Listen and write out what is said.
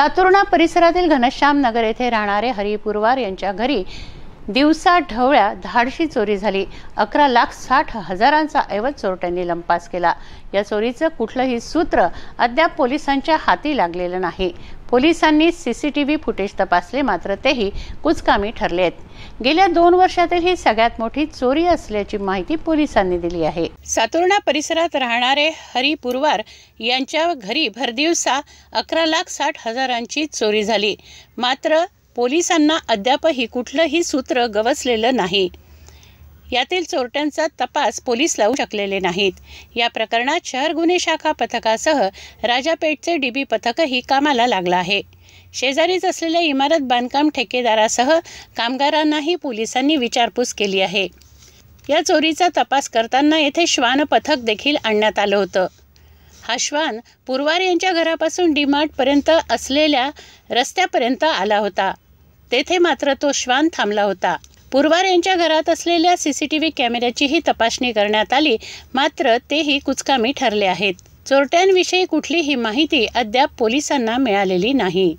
सातुर्णा परिसरातील घनश्याम नगर येथे राहणारे हरी पुरवार यांच्या घरी दिवसा ढवळ्या धाडशी चोरी झाली अकरा लाख साठ हजारांचा ऐवज चोरट्यांनी लंपास केला या चोरीचं कुठलंही सूत्र अद्याप पोलिसांच्या हाती लागलेलं नाही पोलिसांनी C C T V footage तपासले मात्र तेही कुचकामी ठरले आहेत गेल्या दोन वर्षातील ही सगळ्यात मोठी चोरी असल्याची माहिती पोलिसांनी दिली आहे सातुर्णा परिसरात राहणारे हरी पुरवार यांच्या घरी भरदिवसा अकरा लाख साठ हजारांची चोरी झाली मात्र पोलिसांना अद्यापही कुठलंही सूत्र गवसलेलं नाही यातील चोरट्यांचा तपास पोलीस लावू शकलेले नाहीत या प्रकरणात शहर गुन्हे शाखा पथकासह राजापेठचे डी बी पथकही कामाला लागलं आहे शेजारीच असलेल्या इमारत बांधकाम ठेकेदारासह कामगारांनाही पोलिसांनी विचारपूस केली आहे या चोरीचा तपास करताना येथे श्वान पथक देखील आणण्यात आलं होतं हा श्वान पुरवार यांच्या घरापासून डीमार्टपर्यंत असलेल्या रस्त्यापर्यंत आला होता तेथे मात्र तो श्वान थांबला होता पुरवार यांच्या घरात असलेल्या सी सी टी व्ही कॅमेऱ्याचीही तपासणी करण्यात आली मात्र तेही कुचकामी ठरले आहेत चोरट्यांविषयी कुठलीही माहिती अद्याप पोलिसांना मिळालेली नाही